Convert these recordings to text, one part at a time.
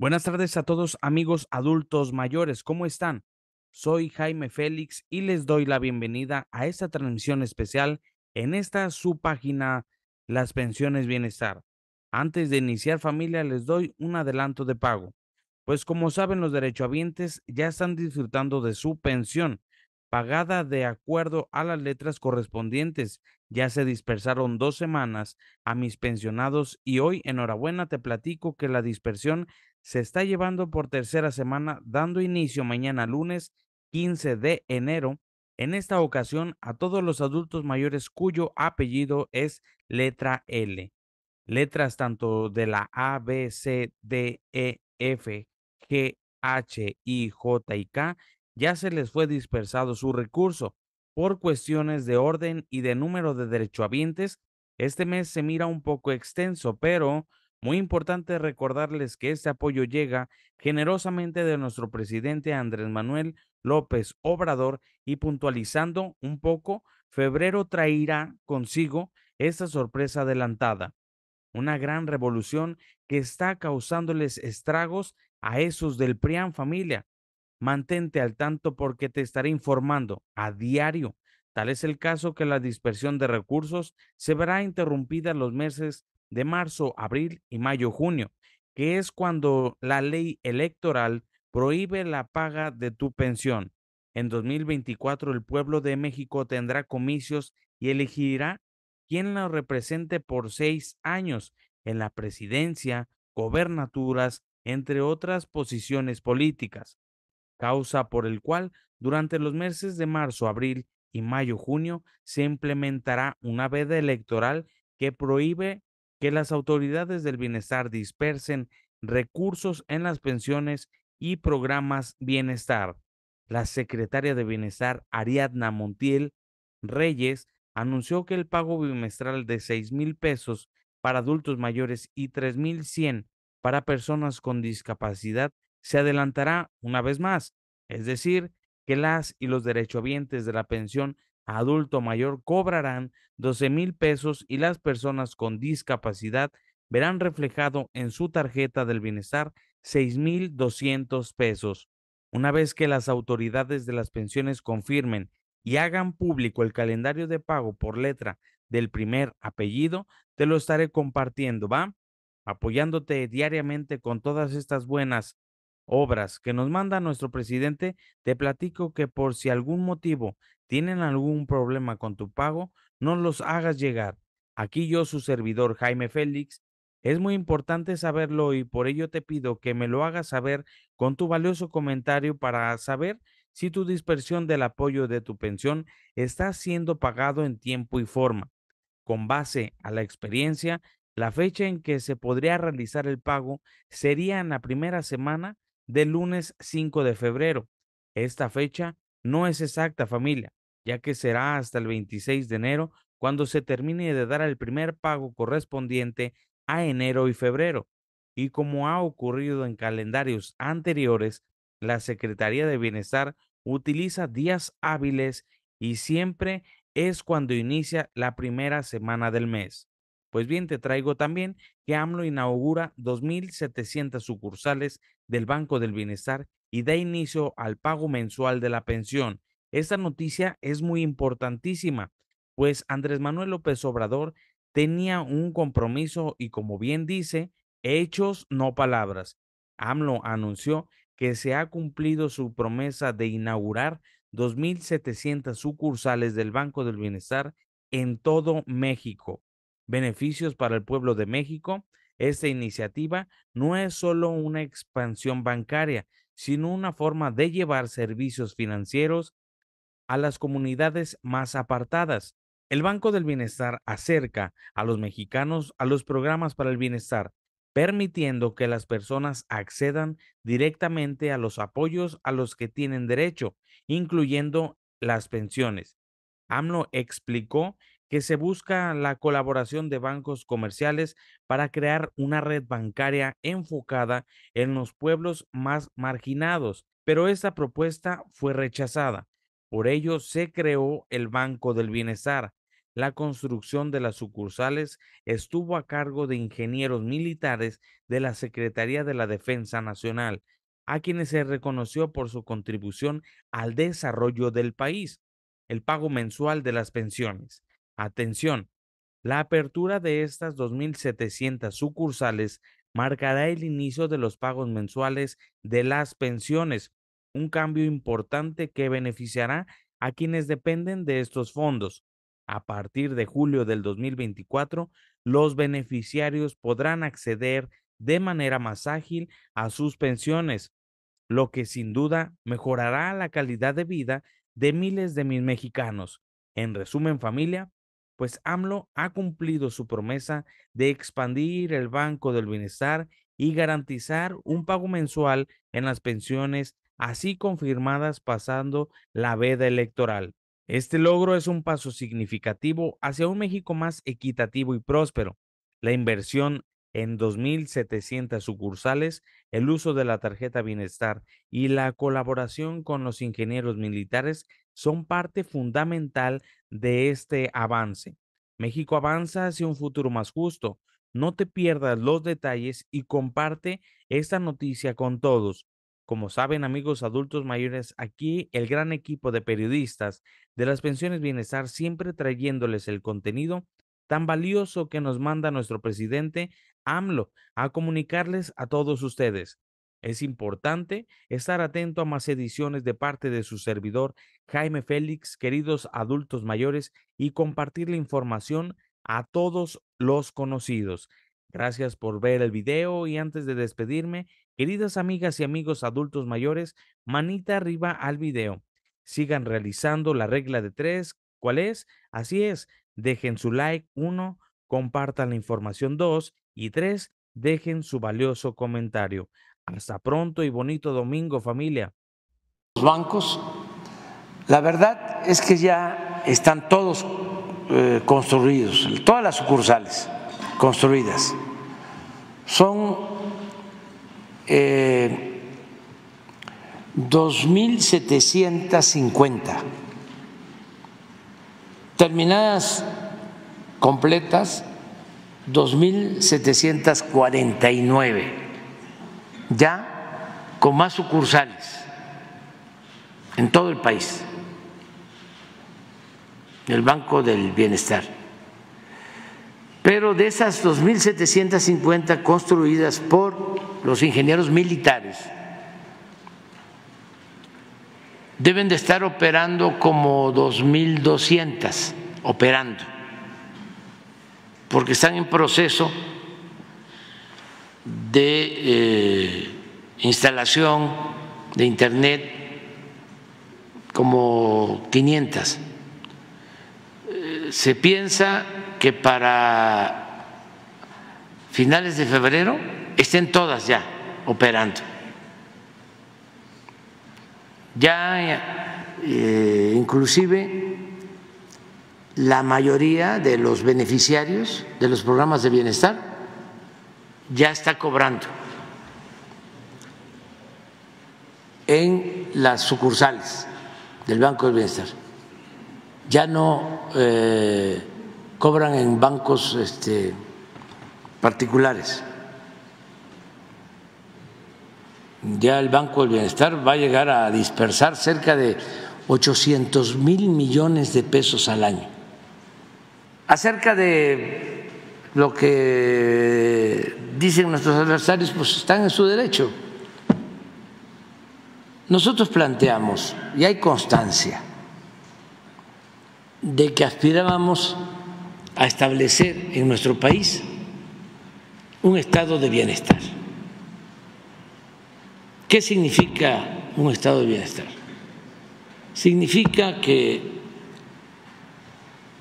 Buenas tardes a todos amigos adultos mayores, ¿cómo están? Soy Jaime Félix y les doy la bienvenida a esta transmisión especial en esta su página Las Pensiones Bienestar. Antes de iniciar familia les doy un adelanto de pago, pues como saben los derechohabientes ya están disfrutando de su pensión pagada de acuerdo a las letras correspondientes. Ya se dispersaron dos semanas a mis pensionados y hoy enhorabuena te platico que la dispersión se está llevando por tercera semana, dando inicio mañana lunes 15 de enero, en esta ocasión a todos los adultos mayores cuyo apellido es letra L. Letras tanto de la A, B, C, D, E, F, G, H, I, J K ya se les fue dispersado su recurso. Por cuestiones de orden y de número de derechohabientes, este mes se mira un poco extenso, pero muy importante recordarles que este apoyo llega generosamente de nuestro presidente Andrés Manuel López Obrador y puntualizando un poco, febrero traerá consigo esta sorpresa adelantada, una gran revolución que está causándoles estragos a esos del PRIAN familia. Mantente al tanto porque te estaré informando a diario. Tal es el caso que la dispersión de recursos se verá interrumpida los meses de marzo, abril y mayo, junio, que es cuando la ley electoral prohíbe la paga de tu pensión. En 2024 el pueblo de México tendrá comicios y elegirá quien la represente por seis años en la presidencia, gobernaturas, entre otras posiciones políticas, causa por el cual durante los meses de marzo, abril y mayo, junio se implementará una veda electoral que prohíbe que las autoridades del bienestar dispersen recursos en las pensiones y programas bienestar. La secretaria de Bienestar, Ariadna Montiel Reyes, anunció que el pago bimestral de 6 mil pesos para adultos mayores y 3.100 para personas con discapacidad se adelantará una vez más, es decir, que las y los derechohabientes de la pensión adulto mayor cobrarán 12 mil pesos y las personas con discapacidad verán reflejado en su tarjeta del bienestar 6.200 pesos. Una vez que las autoridades de las pensiones confirmen y hagan público el calendario de pago por letra del primer apellido, te lo estaré compartiendo, ¿va? Apoyándote diariamente con todas estas buenas obras que nos manda nuestro presidente, te platico que por si algún motivo tienen algún problema con tu pago, no los hagas llegar. Aquí yo, su servidor Jaime Félix, es muy importante saberlo y por ello te pido que me lo hagas saber con tu valioso comentario para saber si tu dispersión del apoyo de tu pensión está siendo pagado en tiempo y forma, con base a la experiencia la fecha en que se podría realizar el pago sería en la primera semana de lunes 5 de febrero. Esta fecha no es exacta, familia, ya que será hasta el 26 de enero cuando se termine de dar el primer pago correspondiente a enero y febrero. Y como ha ocurrido en calendarios anteriores, la Secretaría de Bienestar utiliza días hábiles y siempre es cuando inicia la primera semana del mes. Pues bien, te traigo también que AMLO inaugura 2.700 sucursales del Banco del Bienestar y da inicio al pago mensual de la pensión. Esta noticia es muy importantísima, pues Andrés Manuel López Obrador tenía un compromiso y como bien dice, hechos, no palabras. AMLO anunció que se ha cumplido su promesa de inaugurar 2.700 sucursales del Banco del Bienestar en todo México beneficios para el pueblo de México, esta iniciativa no es solo una expansión bancaria, sino una forma de llevar servicios financieros a las comunidades más apartadas. El Banco del Bienestar acerca a los mexicanos a los programas para el bienestar, permitiendo que las personas accedan directamente a los apoyos a los que tienen derecho, incluyendo las pensiones. AMLO explicó que se busca la colaboración de bancos comerciales para crear una red bancaria enfocada en los pueblos más marginados, pero esta propuesta fue rechazada. Por ello se creó el Banco del Bienestar. La construcción de las sucursales estuvo a cargo de ingenieros militares de la Secretaría de la Defensa Nacional, a quienes se reconoció por su contribución al desarrollo del país, el pago mensual de las pensiones Atención, la apertura de estas 2.700 sucursales marcará el inicio de los pagos mensuales de las pensiones, un cambio importante que beneficiará a quienes dependen de estos fondos. A partir de julio del 2024, los beneficiarios podrán acceder de manera más ágil a sus pensiones, lo que sin duda mejorará la calidad de vida de miles de mis mexicanos. En resumen, familia, pues AMLO ha cumplido su promesa de expandir el Banco del Bienestar y garantizar un pago mensual en las pensiones así confirmadas pasando la veda electoral. Este logro es un paso significativo hacia un México más equitativo y próspero. La inversión en 2.700 sucursales, el uso de la tarjeta bienestar y la colaboración con los ingenieros militares son parte fundamental de este avance. México avanza hacia un futuro más justo. No te pierdas los detalles y comparte esta noticia con todos. Como saben amigos adultos mayores, aquí el gran equipo de periodistas de las pensiones bienestar siempre trayéndoles el contenido tan valioso que nos manda nuestro presidente AMLO a comunicarles a todos ustedes. Es importante estar atento a más ediciones de parte de su servidor Jaime Félix, queridos adultos mayores, y compartir la información a todos los conocidos. Gracias por ver el video y antes de despedirme, queridas amigas y amigos adultos mayores, manita arriba al video. Sigan realizando la regla de tres. ¿Cuál es? Así es. Dejen su like uno, compartan la información dos, y tres, dejen su valioso comentario. Hasta pronto y bonito domingo, familia. Los bancos, la verdad es que ya están todos eh, construidos, todas las sucursales construidas. Son eh, 2.750 terminadas completas 2.749 ya con más sucursales en todo el país, el Banco del Bienestar. Pero de esas 2.750 construidas por los ingenieros militares, deben de estar operando como 2.200, operando, porque están en proceso de eh, instalación de Internet, como 500. Se piensa que para finales de febrero estén todas ya operando. Ya eh, inclusive la mayoría de los beneficiarios de los programas de bienestar ya está cobrando en las sucursales del Banco del Bienestar. Ya no eh, cobran en bancos este, particulares. Ya el Banco del Bienestar va a llegar a dispersar cerca de 800 mil millones de pesos al año. Acerca de lo que dicen nuestros adversarios, pues están en su derecho. Nosotros planteamos, y hay constancia, de que aspirábamos a establecer en nuestro país un estado de bienestar. ¿Qué significa un estado de bienestar? Significa que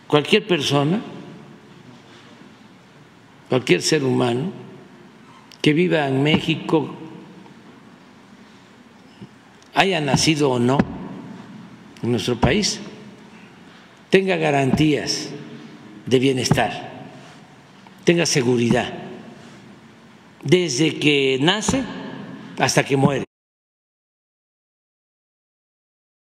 cualquier persona cualquier ser humano que viva en México, haya nacido o no en nuestro país, tenga garantías de bienestar, tenga seguridad, desde que nace hasta que muere.